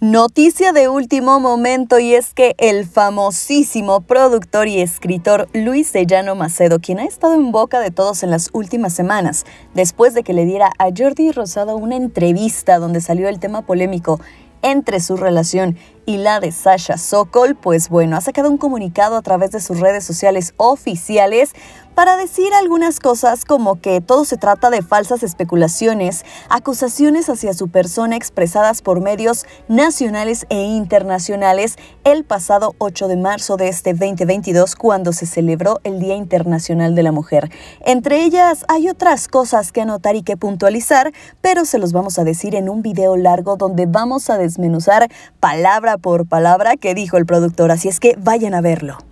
Noticia de último momento y es que el famosísimo productor y escritor Luis Sellano Macedo, quien ha estado en boca de todos en las últimas semanas, después de que le diera a Jordi Rosado una entrevista donde salió el tema polémico entre su relación y la de Sasha Sokol, pues bueno, ha sacado un comunicado a través de sus redes sociales oficiales para decir algunas cosas como que todo se trata de falsas especulaciones, acusaciones hacia su persona expresadas por medios nacionales e internacionales el pasado 8 de marzo de este 2022 cuando se celebró el Día Internacional de la Mujer. Entre ellas hay otras cosas que anotar y que puntualizar, pero se los vamos a decir en un video largo donde vamos a desmenuzar palabra por palabra que dijo el productor, así es que vayan a verlo.